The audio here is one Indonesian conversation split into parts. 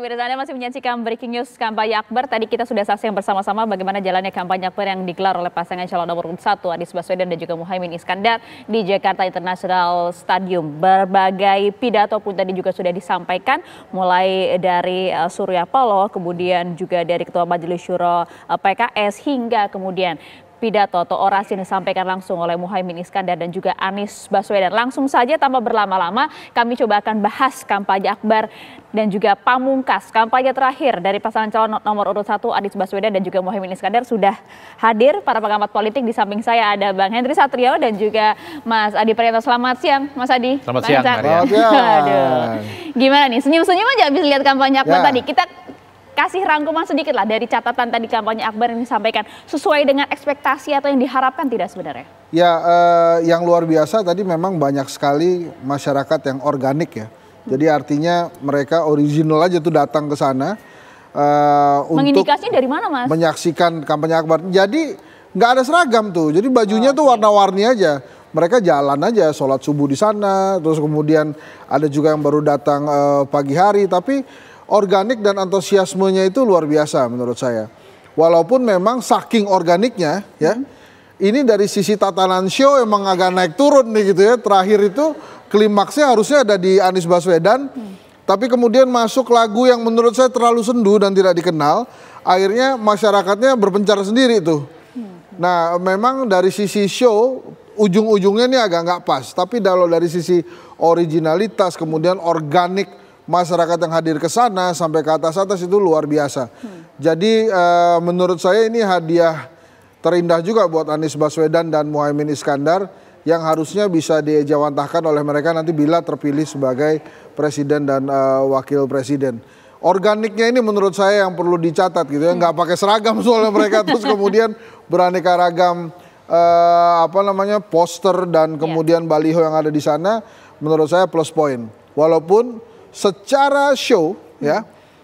pemirsa Anda masih menyaksikan Breaking News Kampanye Akbar. Tadi kita sudah saksikan bersama-sama bagaimana jalannya kampanye Akbar yang digelar oleh pasangan calon nomor 1 Anies Baswedan dan juga Muhaimin Iskandar di Jakarta International Stadium. Berbagai pidato pun tadi juga sudah disampaikan mulai dari eh, Surya Paloh, kemudian juga dari Ketua Majelis Syuro eh, PKS hingga kemudian pidato atau orasi yang disampaikan langsung oleh Muhaimin Iskandar dan juga Anies Baswedan. Langsung saja tanpa berlama-lama kami coba akan bahas kampanye Akbar dan juga pamungkas kampanye terakhir dari pasangan calon nomor urut 1 Anies Baswedan dan juga Muhaimin Iskandar sudah hadir para pengamat politik di samping saya ada Bang Hendri Satrio dan juga Mas Adi Prayatno. Selamat siang Mas Adi. Selamat Bang siang. Selamat siang. Aduh. Gimana nih senyum-senyum aja habis lihat kampanye Akbar ya. tadi. Kita kasih rangkuman sedikit lah dari catatan tadi kampanye Akbar yang disampaikan sesuai dengan ekspektasi atau yang diharapkan tidak sebenarnya? Ya, eh, yang luar biasa tadi memang banyak sekali masyarakat yang organik ya. Jadi artinya mereka original aja tuh datang ke sana eh, untuk dari mana mas? Menyaksikan kampanye Akbar. Jadi nggak ada seragam tuh. Jadi bajunya oh, tuh warna-warni aja mereka jalan aja sholat subuh di sana terus kemudian ada juga yang baru datang uh, pagi hari tapi organik dan antusiasmenya itu luar biasa menurut saya. Walaupun memang saking organiknya ya. Hmm. Ini dari sisi tatanan show emang agak naik turun nih gitu ya. Terakhir itu klimaksnya harusnya ada di Anies Baswedan. Hmm. Tapi kemudian masuk lagu yang menurut saya terlalu sendu dan tidak dikenal. Akhirnya masyarakatnya berpencar sendiri tuh. Nah memang dari sisi show ujung-ujungnya ini agak nggak pas. Tapi kalau dari sisi originalitas kemudian organik masyarakat yang hadir ke sana sampai ke atas-atas itu luar biasa. Hmm. Jadi uh, menurut saya ini hadiah terindah juga buat Anies Baswedan dan Muhaymin Iskandar yang harusnya bisa dijawantahkan oleh mereka nanti bila terpilih sebagai presiden dan uh, wakil presiden. Organiknya ini menurut saya yang perlu dicatat gitu ya, nggak hmm. pakai seragam soalnya mereka terus kemudian beraneka ragam uh, apa namanya poster dan iya. kemudian yeah. baliho yang ada di sana, menurut saya plus point. Walaupun secara show ya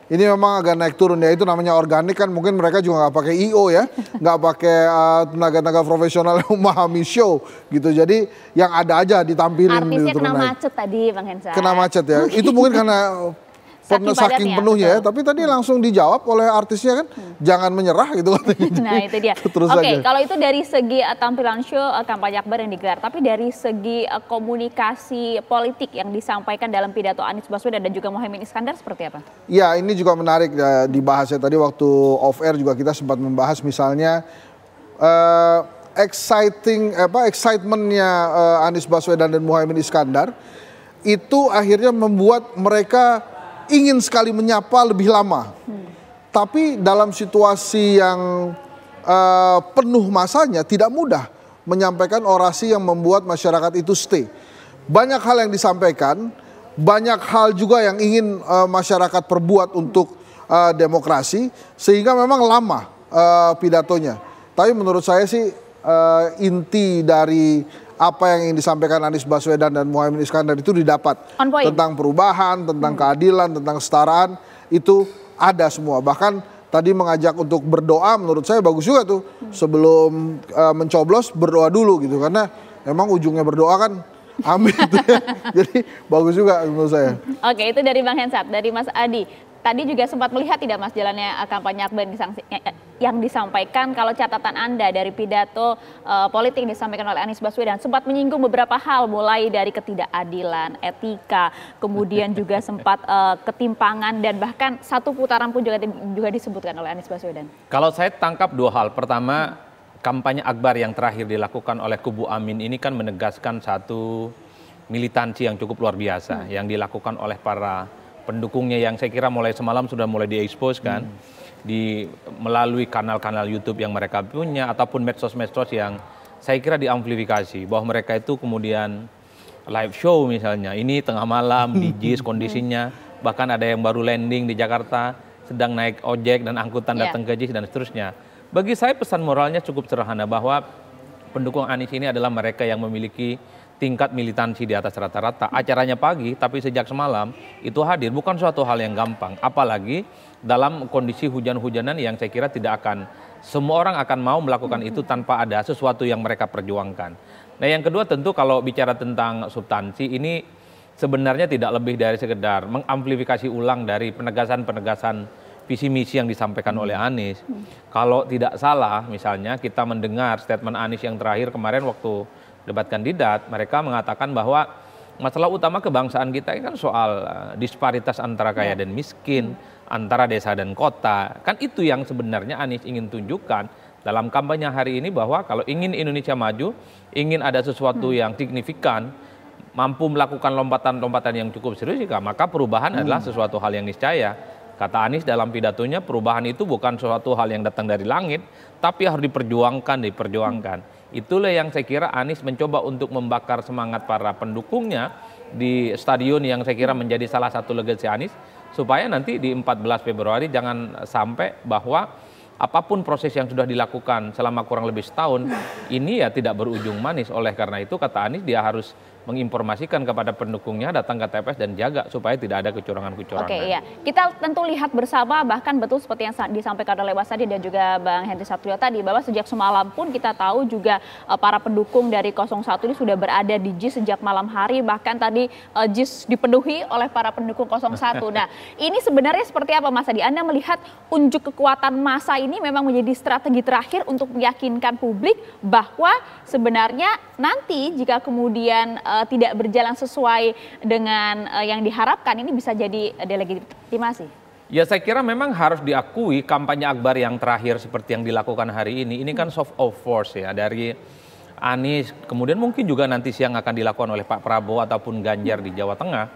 ini memang agak naik turun ya itu namanya organik kan mungkin mereka juga nggak pakai io ya nggak pakai uh, tenaga-tenaga profesional yang memahami show gitu jadi yang ada aja ditampilin artisnya gitu, kan, kena naik. macet tadi bang Hensa kena macet ya itu mungkin karena penuh saking penuhnya ya. Tapi tadi langsung dijawab oleh artisnya kan, hmm. jangan menyerah gitu kan. nah itu dia. Oke, okay, kalau itu dari segi eh, tampilan show uh, kampanye Akbar yang digelar, tapi dari segi eh, komunikasi politik yang disampaikan dalam pidato Anies Baswedan dan juga Mohaimin Iskandar seperti apa? Ya ini juga menarik uh, dibahasnya tadi waktu off air juga kita sempat membahas misalnya. Uh, exciting apa excitementnya uh, Anies Baswedan dan Mohaimin Iskandar itu akhirnya membuat mereka ingin sekali menyapa lebih lama. Hmm. Tapi dalam situasi yang uh, penuh masanya tidak mudah menyampaikan orasi yang membuat masyarakat itu stay. Banyak hal yang disampaikan, banyak hal juga yang ingin uh, masyarakat perbuat untuk uh, demokrasi sehingga memang lama uh, pidatonya. Tapi menurut saya sih uh, inti dari apa yang ingin disampaikan Anies Baswedan dan Muhammad Iskandar itu didapat tentang perubahan, tentang hmm. keadilan, tentang kesetaraan itu ada semua. Bahkan tadi mengajak untuk berdoa menurut saya bagus juga tuh sebelum uh, mencoblos berdoa dulu gitu karena emang ujungnya berdoa kan amin. Jadi bagus juga menurut saya. Oke, itu dari Bang Hensat, dari Mas Adi. Tadi juga sempat melihat tidak Mas jalannya eh, kampanye Akbar eh, eh, yang disampaikan kalau catatan Anda dari pidato uh, politik yang disampaikan oleh Anies Baswedan sempat menyinggung beberapa hal mulai dari ketidakadilan, etika, kemudian juga sempat uh, ketimpangan dan bahkan satu putaran pun juga juga disebutkan oleh Anies Baswedan. Kalau saya tangkap dua hal. Pertama, kampanye Akbar yang terakhir dilakukan oleh kubu Amin ini kan menegaskan satu militansi yang cukup luar biasa hmm. yang dilakukan oleh para pendukungnya yang saya kira mulai semalam sudah mulai diekspos kan hmm. di melalui kanal-kanal YouTube yang mereka punya ataupun medsos-medsos yang saya kira diamplifikasi bahwa mereka itu kemudian live show misalnya ini tengah malam di JIS kondisinya bahkan ada yang baru landing di Jakarta sedang naik ojek dan angkutan yeah. datang ke JIS dan seterusnya. Bagi saya pesan moralnya cukup sederhana bahwa pendukung Anies ini adalah mereka yang memiliki tingkat militansi di atas rata-rata. Acaranya pagi, tapi sejak semalam itu hadir bukan suatu hal yang gampang. Apalagi dalam kondisi hujan-hujanan yang saya kira tidak akan semua orang akan mau melakukan itu tanpa ada sesuatu yang mereka perjuangkan. Nah yang kedua tentu kalau bicara tentang substansi ini sebenarnya tidak lebih dari sekedar mengamplifikasi ulang dari penegasan-penegasan visi misi yang disampaikan oleh hmm. Anies. Kalau tidak salah misalnya kita mendengar statement Anies yang terakhir kemarin waktu debat kandidat, mereka mengatakan bahwa masalah utama kebangsaan kita ini kan soal eh, disparitas antara kaya ya. dan miskin, antara desa dan kota. Kan itu yang sebenarnya Anies ingin tunjukkan dalam kampanye hari ini bahwa kalau ingin Indonesia maju, ingin ada sesuatu hmm. yang signifikan, mampu melakukan lompatan-lompatan yang cukup serius, ya, maka perubahan hmm. adalah sesuatu hal yang niscaya. Kata Anies dalam pidatonya, perubahan itu bukan sesuatu hal yang datang dari langit, tapi harus diperjuangkan, diperjuangkan. Hmm. Itulah yang saya kira Anies mencoba untuk membakar semangat para pendukungnya di stadion yang saya kira menjadi salah satu legasi Anies supaya nanti di 14 Februari jangan sampai bahwa apapun proses yang sudah dilakukan selama kurang lebih setahun ini ya tidak berujung manis oleh karena itu kata Anies dia harus menginformasikan kepada pendukungnya datang ke TPS dan jaga supaya tidak ada kecurangan-kecurangan. Oke, iya. Kita tentu lihat bersama bahkan betul seperti yang disampaikan oleh Mas Adi dan juga Bang Henry Satrio tadi bahwa sejak semalam pun kita tahu juga e, para pendukung dari 01 ini sudah berada di JIS sejak malam hari bahkan tadi uh, e, JIS dipenuhi oleh para pendukung 01. Nah, ini sebenarnya seperti apa Mas Adi? Anda melihat unjuk kekuatan masa ini memang menjadi strategi terakhir untuk meyakinkan publik bahwa sebenarnya nanti jika kemudian uh, uh, tidak berjalan sesuai dengan uh, yang diharapkan ini bisa jadi delegitimasi? Ya saya kira memang harus diakui kampanye Akbar yang terakhir seperti yang dilakukan hari ini ini kan soft of force ya dari Anies kemudian mungkin juga nanti siang akan dilakukan oleh Pak Prabowo ataupun Ganjar di Jawa Tengah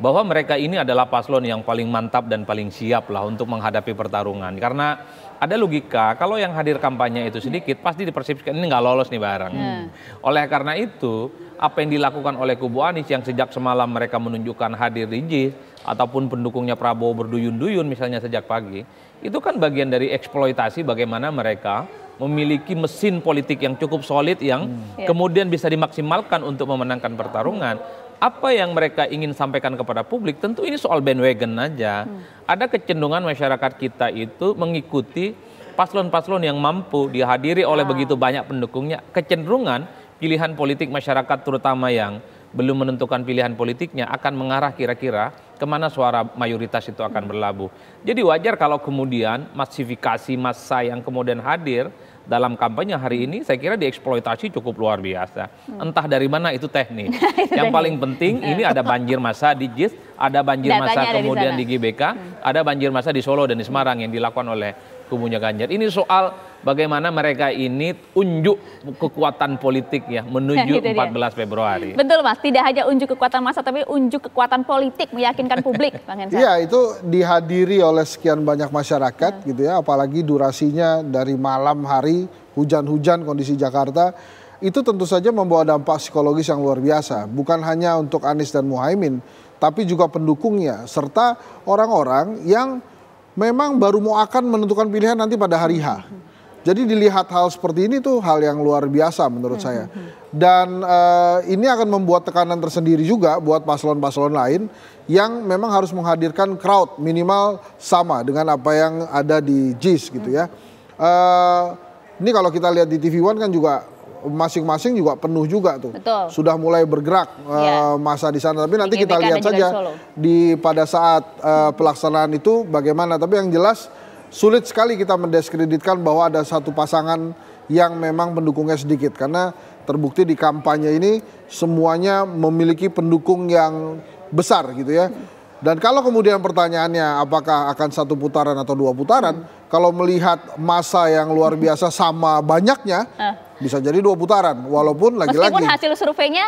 bahwa mereka ini adalah paslon yang paling mantap dan paling siap lah untuk menghadapi pertarungan karena ada logika kalau yang hadir kampanye itu sedikit pasti dipersepsikan ini nggak lolos nih barang. Hmm. Oleh karena itu apa yang dilakukan oleh kubu Anies yang sejak semalam mereka menunjukkan hadir di JIS ataupun pendukungnya Prabowo berduyun-duyun misalnya sejak pagi itu kan bagian dari eksploitasi bagaimana mereka memiliki mesin politik yang cukup solid yang hmm. Ya. kemudian bisa dimaksimalkan untuk memenangkan pertarungan. Apa yang mereka ingin sampaikan kepada publik tentu ini soal bandwagon aja. Hmm. Ada kecenderungan masyarakat kita itu mengikuti paslon-paslon yang mampu dihadiri oleh ah. begitu banyak pendukungnya. Kecenderungan pilihan politik masyarakat terutama yang belum menentukan pilihan politiknya akan mengarah kira-kira kemana suara mayoritas itu akan berlabuh. Jadi wajar kalau kemudian masifikasi massa yang kemudian hadir dalam kampanye hari ini saya kira dieksploitasi cukup luar biasa. Hmm. Entah dari mana itu teknik. yang paling penting ini ada banjir massa di JIS, ada banjir massa kemudian di, di GBK, hmm. ada banjir massa di Solo dan di Semarang yang dilakukan oleh kubunya Ganjar. Ini soal bagaimana mereka ini unjuk kekuatan politik ya menuju nah, 14 Februari. Betul Mas, tidak hanya unjuk kekuatan massa tapi unjuk kekuatan politik meyakinkan publik Bang Hensat. Iya, itu dihadiri oleh sekian banyak masyarakat hmm. gitu ya, apalagi durasinya dari malam hari hujan-hujan kondisi Jakarta itu tentu saja membawa dampak psikologis yang luar biasa, bukan hanya untuk Anies dan Muhaimin, tapi juga pendukungnya serta orang-orang yang memang baru mau akan menentukan pilihan nanti pada hari H. Hmm. Jadi dilihat hal seperti ini tuh hal yang luar biasa menurut hmm, saya. Dan uh, ini akan membuat tekanan tersendiri juga buat paslon-paslon lain yang memang harus menghadirkan crowd minimal sama dengan apa yang ada di JIS gitu ya. Uh, ini kalau kita lihat di TV One kan juga masing-masing juga penuh juga tuh. Betul. Sudah mulai bergerak ya. masa di sana. Tapi nanti di kita lihat saja di, di pada saat uh, pelaksanaan itu bagaimana. Tapi yang jelas sulit sekali kita mendiskreditkan bahwa ada satu pasangan yang memang pendukungnya sedikit karena terbukti di kampanye ini semuanya memiliki pendukung yang besar gitu ya. Dan kalau kemudian pertanyaannya apakah akan satu putaran atau dua putaran, hmm. kalau melihat masa yang luar biasa sama banyaknya, uh. bisa jadi dua putaran. Walaupun lagi-lagi. Meskipun hasil surveinya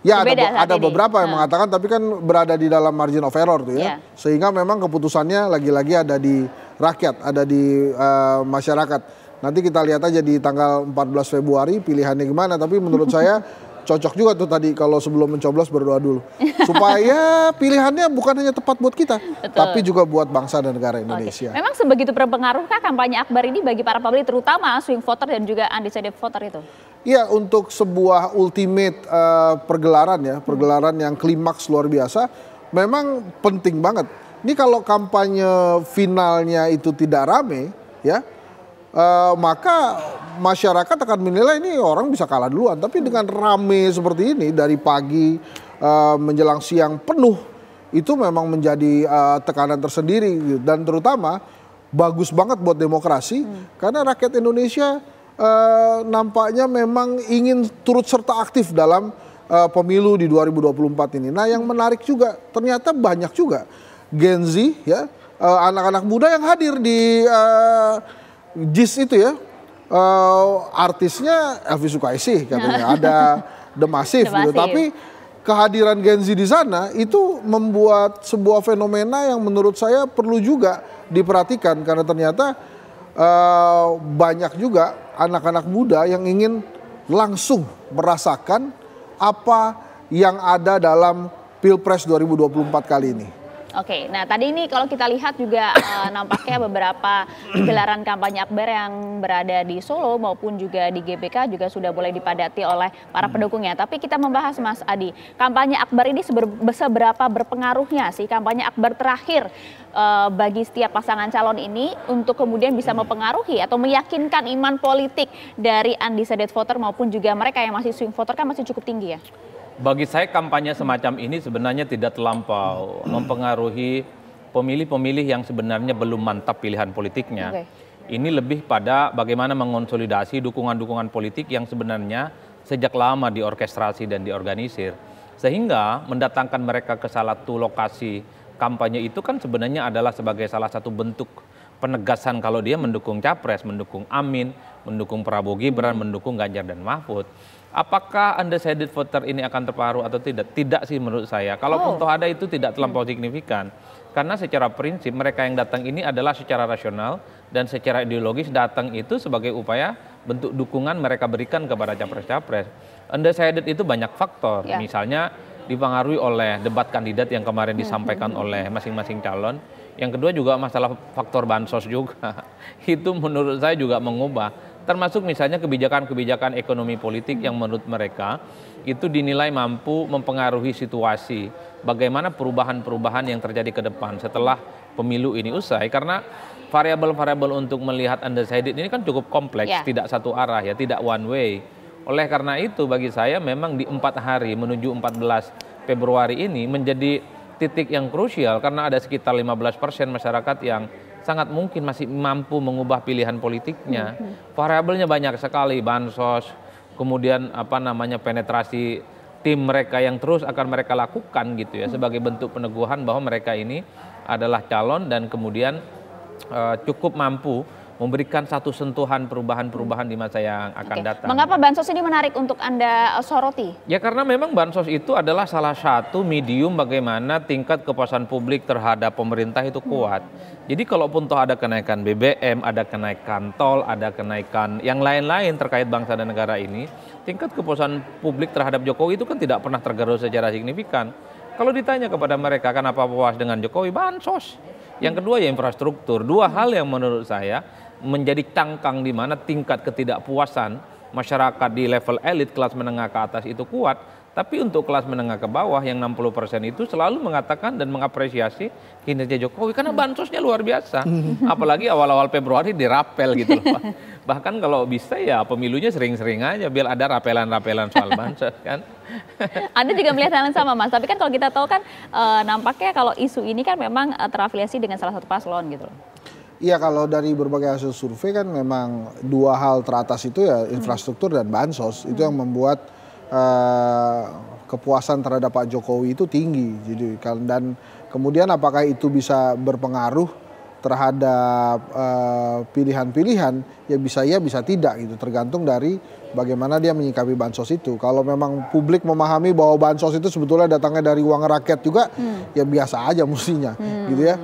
Ya ada, ada beberapa yang hmm. mengatakan tapi kan berada di dalam margin of error tuh ya. Yeah. Sehingga memang keputusannya lagi-lagi ada di rakyat, ada di uh, masyarakat. Nanti kita lihat aja di tanggal 14 Februari pilihannya gimana. Tapi menurut saya cocok juga tuh tadi kalau sebelum mencoblos berdoa dulu. Supaya pilihannya bukan hanya tepat buat kita, Betul. tapi juga buat bangsa dan negara Indonesia. Oke. Memang sebegitu berpengaruhkah kampanye Akbar ini bagi para pemilih terutama swing voter dan juga undecided voter itu? Iya, untuk sebuah ultimate uh, pergelaran ya, pergelaran hmm. yang klimaks luar biasa, memang penting banget ini kalau kampanye finalnya itu tidak rame, ya, uh, maka masyarakat akan menilai ini orang bisa kalah duluan. Tapi dengan rame seperti ini dari pagi uh, menjelang siang penuh, itu memang menjadi uh, tekanan tersendiri dan terutama bagus banget buat demokrasi hmm. karena rakyat Indonesia uh, nampaknya memang ingin turut serta aktif dalam uh, pemilu di 2024 ini. Nah, yang menarik juga ternyata banyak juga Gen Z ya eh, anak-anak muda yang hadir di uh, itu ya uh, artisnya Elvi Sukaisi katanya ada The Massive, The gitu. Massive gitu tapi kehadiran Gen Z di sana itu membuat sebuah fenomena yang menurut saya perlu juga diperhatikan karena ternyata uh, banyak juga anak-anak muda yang ingin langsung merasakan apa yang ada dalam Pilpres 2024 kali ini. Oke, nah tadi ini kalau kita lihat juga uh, nampaknya beberapa gelaran kampanye Akbar yang berada di Solo maupun juga di GBK juga sudah boleh dipadati oleh para hmm. pendukungnya. Tapi kita membahas Mas Adi, kampanye Akbar ini seberapa berpengaruhnya sih kampanye Akbar terakhir uh, bagi setiap pasangan calon ini untuk kemudian bisa hmm. mempengaruhi atau meyakinkan iman politik dari undecided voter maupun juga mereka yang masih swing voter kan masih cukup tinggi ya? bagi saya kampanye semacam ini sebenarnya tidak terlampau hmm. mempengaruhi pemilih-pemilih yang sebenarnya belum mantap pilihan politiknya. Okay. Ini lebih pada bagaimana mengonsolidasi dukungan-dukungan politik yang sebenarnya sejak lama diorkestrasi dan diorganisir. Sehingga mendatangkan mereka ke salah satu lokasi kampanye itu kan sebenarnya adalah sebagai salah satu bentuk penegasan kalau dia mendukung capres, mendukung Amin, mendukung Prabowo Gibran, hmm. mendukung Ganjar dan Mahfud. Apakah undecided voter ini akan terpengaruh atau tidak? Tidak sih menurut saya. Kalau oh. toh ada itu tidak terlampau signifikan. Karena secara prinsip mereka yang datang ini adalah secara rasional dan secara ideologis datang itu sebagai upaya bentuk dukungan mereka berikan kepada capres-capres. Undecided itu banyak faktor. Yeah. Misalnya dipengaruhi oleh debat kandidat yang kemarin hmm. disampaikan oleh masing-masing calon. Yang kedua juga masalah faktor bansos juga. itu menurut saya juga mengubah termasuk misalnya kebijakan-kebijakan ekonomi politik yang menurut mereka itu dinilai mampu mempengaruhi situasi bagaimana perubahan-perubahan yang terjadi ke depan setelah pemilu ini usai karena variabel-variabel untuk melihat undecided ini kan cukup kompleks yeah. tidak satu arah ya tidak one way oleh karena itu bagi saya memang di empat hari menuju 14 Februari ini menjadi titik yang krusial karena ada sekitar 15 persen masyarakat yang sangat mungkin masih mampu mengubah pilihan politiknya. Hmm, hmm. Variabelnya banyak sekali, bansos, kemudian apa namanya penetrasi tim mereka yang terus akan mereka lakukan gitu ya hmm. sebagai bentuk peneguhan bahwa mereka ini adalah calon dan kemudian uh, cukup mampu memberikan satu sentuhan perubahan-perubahan di masa yang akan Oke. datang. Mengapa bansos ini menarik untuk Anda eh, soroti? Ya karena memang bansos itu adalah salah satu medium bagaimana tingkat kepuasan publik terhadap pemerintah itu hmm. kuat. Hmm. Jadi kalaupun toh ada kenaikan BBM, ada kenaikan tol, ada kenaikan yang lain-lain terkait bangsa dan negara ini, tingkat kepuasan publik terhadap Jokowi itu kan tidak pernah tergerus secara signifikan. Kalau ditanya kepada mereka kenapa puas dengan Jokowi, bansos. Yang kedua ya infrastruktur. Dua hal yang menurut saya menjadi cangkang di mana tingkat ketidakpuasan masyarakat di level elit kelas menengah ke atas itu kuat, tapi untuk kelas menengah ke bawah yang 60% itu selalu mengatakan dan mengapresiasi kinerja Jokowi karena bansosnya luar biasa. Apalagi awal-awal Februari dirapel gitu loh Pak. Bahkan kalau bisa ya pemilunya sering-sering aja biar ada rapelan-rapelan soal bansos kan. Anda juga melihat hal yang sama Mas, tapi kan kalau kita tahu kan eh, nampaknya kalau isu ini kan memang eh, terafiliasi dengan salah satu paslon gitu loh. Iya kalau dari berbagai hasil survei kan memang dua hal teratas itu ya infrastruktur dan bansos hmm. itu yang membuat uh, kepuasan terhadap Pak Jokowi itu tinggi. Jadi dan kemudian apakah itu bisa berpengaruh terhadap eh, pilihan-pilihan uh, ya bisa ya bisa tidak gitu tergantung dari bagaimana dia menyikapi bansos itu. Kalau memang publik memahami bahwa bansos itu sebetulnya datangnya dari uang rakyat juga hmm. ya biasa aja mestinya hmm. gitu ya.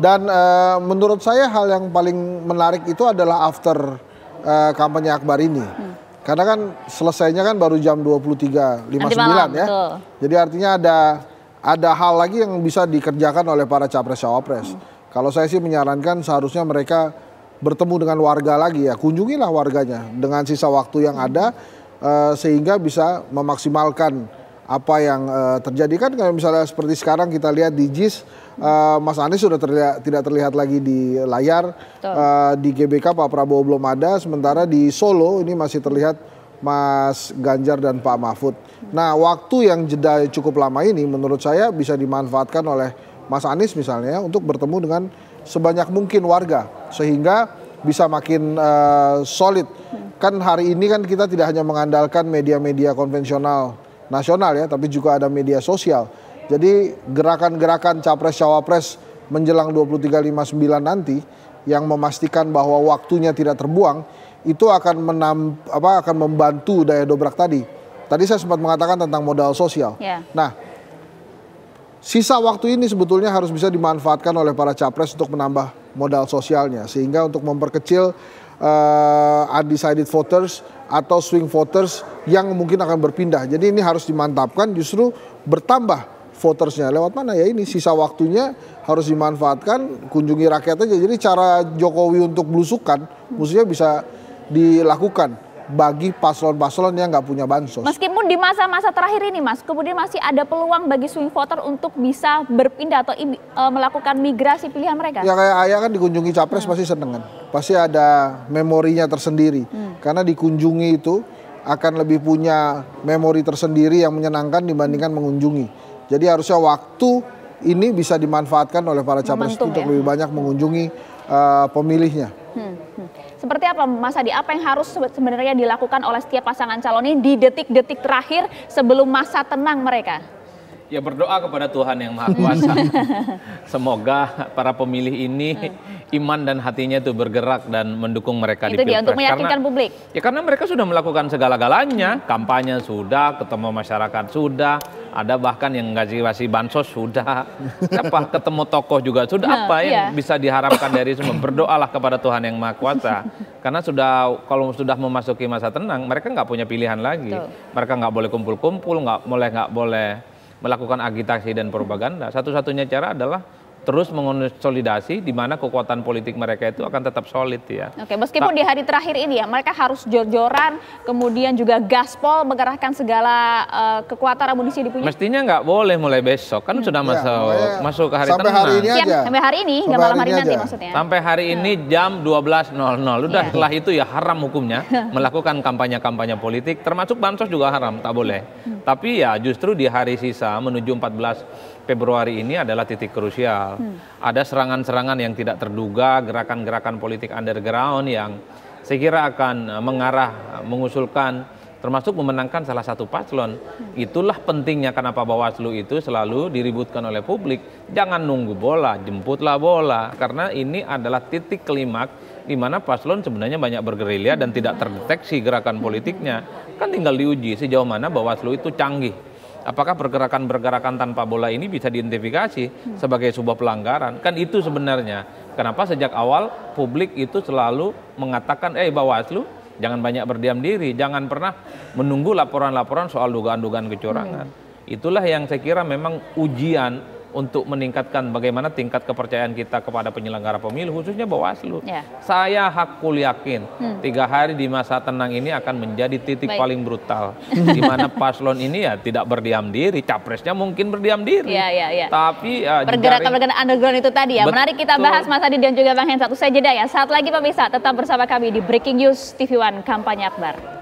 Dan uh, menurut saya hal yang paling menarik itu adalah after uh, kampanye Akbar ini. Hmm. Karena kan selesainya kan baru jam 23.59 ya. Betul. Jadi artinya ada ada hal lagi yang bisa dikerjakan oleh para capres cawapres. Hmm. Kalau saya sih menyarankan seharusnya mereka bertemu dengan warga lagi ya. Kunjungilah warganya dengan sisa waktu yang ada uh, sehingga bisa memaksimalkan apa yang uh, terjadi kan kalau misalnya seperti sekarang kita lihat di JIS uh, Mas Anies sudah terlihat, tidak terlihat lagi di layar uh, di GBK Pak Prabowo belum ada sementara di Solo ini masih terlihat Mas Ganjar dan Pak Mahfud. Nah, waktu yang jeda cukup lama ini menurut saya bisa dimanfaatkan oleh Mas Anies misalnya untuk bertemu dengan sebanyak mungkin warga sehingga bisa makin uh, solid. Kan hari ini kan kita tidak hanya mengandalkan media-media konvensional nasional ya, tapi juga ada media sosial. Jadi gerakan-gerakan capres-cawapres menjelang 23.59 nanti yang memastikan bahwa waktunya tidak terbuang itu akan menam, apa akan membantu daya dobrak tadi. Tadi saya sempat mengatakan tentang modal sosial. Yeah. Nah, sisa waktu ini sebetulnya harus bisa dimanfaatkan oleh para capres untuk menambah modal sosialnya sehingga untuk memperkecil uh, undecided voters atau swing voters yang mungkin akan berpindah. Jadi ini harus dimantapkan justru bertambah votersnya lewat mana ya ini sisa waktunya harus dimanfaatkan kunjungi rakyat aja jadi cara Jokowi untuk belusukan mestinya bisa dilakukan bagi paslon-paslon yang nggak punya bansos. Meskipun di masa-masa terakhir ini, Mas, kemudian masih ada peluang bagi swing voter untuk bisa berpindah atau e, melakukan migrasi pilihan mereka. Ya kayak ayah kan dikunjungi capres hmm. pasti seneng kan? pasti ada memorinya tersendiri. Hmm. Karena dikunjungi itu akan lebih punya memori tersendiri yang menyenangkan dibandingkan mengunjungi. Jadi harusnya waktu ini bisa dimanfaatkan oleh para capres untuk ya. lebih banyak mengunjungi uh, pemilihnya. Hmm, hmm. Seperti apa Mas Adi? Apa yang harus sebenarnya dilakukan oleh setiap pasangan calon ini di detik-detik terakhir sebelum masa tenang mereka? ya berdoa kepada Tuhan yang Maha Kuasa. Semoga para pemilih ini hmm. iman dan hatinya itu bergerak dan mendukung mereka itu di pilpres. Itu untuk meyakinkan karena, publik. Ya karena mereka sudah melakukan segala-galanya, hmm. kampanye sudah, ketemu masyarakat sudah, ada bahkan yang ngaji masih bansos sudah, apa ketemu tokoh juga sudah. Nah, apa yang iya. bisa diharapkan dari semua? Berdoalah kepada Tuhan yang Maha Kuasa. Karena sudah kalau sudah memasuki masa tenang, mereka nggak punya pilihan lagi. Tuh. Mereka nggak boleh kumpul-kumpul, nggak boleh nggak boleh melakukan agitasi dan propaganda satu satunya cara adalah terus mengonsolidasi di mana kekuatan politik mereka itu akan tetap solid ya. Oke, meskipun nah, di hari terakhir ini ya mereka harus jor-joran, kemudian juga gaspol mengerahkan segala uh, kekuatan amunisi punya. Mestinya nggak boleh mulai besok kan hmm. sudah ya, masuk ya, masuk ke hari sampai tenang. hari ini aja. sampai hari ini, nggak malam hari, hari nanti aja. maksudnya. Sampai hari ya. ini jam 12.00. Udah ya. setelah itu ya haram hukumnya melakukan kampanye-kampanye politik termasuk bansos juga haram, tak boleh. Hmm. Tapi ya justru di hari sisa menuju 14 Februari ini adalah titik krusial. Hmm. Ada serangan-serangan yang tidak terduga, gerakan-gerakan politik underground yang saya kira akan eh, mengarah eh, mengusulkan termasuk memenangkan salah satu paslon. Hmm. Itulah pentingnya kenapa Bawaslu itu selalu diributkan oleh publik. Jangan nunggu bola, jemputlah bola karena ini adalah titik klimaks di mana paslon sebenarnya banyak bergerilya dan tidak hmm. terdeteksi gerakan politiknya. Kan tinggal diuji sejauh mana Bawaslu itu canggih Apakah pergerakan-pergerakan tanpa bola ini bisa diidentifikasi sebagai sebuah pelanggaran? Kan itu sebenarnya. Kenapa sejak awal publik itu selalu mengatakan, eh Bawaslu jangan banyak berdiam diri, jangan pernah menunggu laporan-laporan soal dugaan-dugaan kecurangan. Iya. Itulah yang saya kira memang ujian untuk meningkatkan bagaimana tingkat kepercayaan kita kepada penyelenggara pemilu khususnya Bawaslu. Ya. Saya hakul yakin hmm. tiga hari di masa tenang ini akan menjadi titik Baik. paling brutal di mana paslon ini ya tidak berdiam diri, capresnya mungkin berdiam diri. Ya, ya, ya. Tapi uh, pergerakan-pergerakan underground itu tadi ya. Betul. Menarik kita bahas Mas Adi dan juga Bang Hen satu saya jeda ya. Saat lagi pemirsa tetap bersama kami di Breaking News TV One Kampanye Akbar.